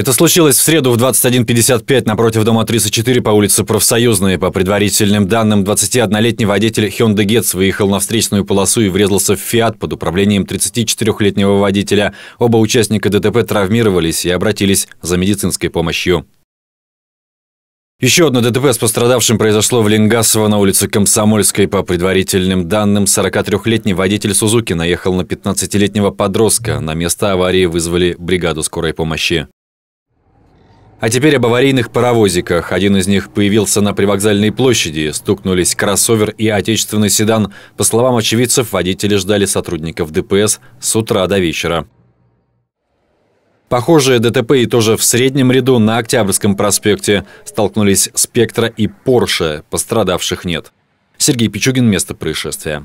Это случилось в среду в 21.55 напротив дома 34 по улице Профсоюзная. По предварительным данным, 21-летний водитель Hyundai Getz выехал на встречную полосу и врезался в «Фиат» под управлением 34-летнего водителя. Оба участника ДТП травмировались и обратились за медицинской помощью. Еще одно ДТП с пострадавшим произошло в Ленгасово на улице Комсомольской. По предварительным данным, 43-летний водитель «Сузуки» наехал на 15-летнего подростка. На место аварии вызвали бригаду скорой помощи. А теперь об аварийных паровозиках. Один из них появился на привокзальной площади. Стукнулись кроссовер и отечественный седан. По словам очевидцев, водители ждали сотрудников ДПС с утра до вечера. Похожие ДТП и тоже в среднем ряду на Октябрьском проспекте столкнулись «Спектра» и «Порше». Пострадавших нет. Сергей Пичугин, место происшествия.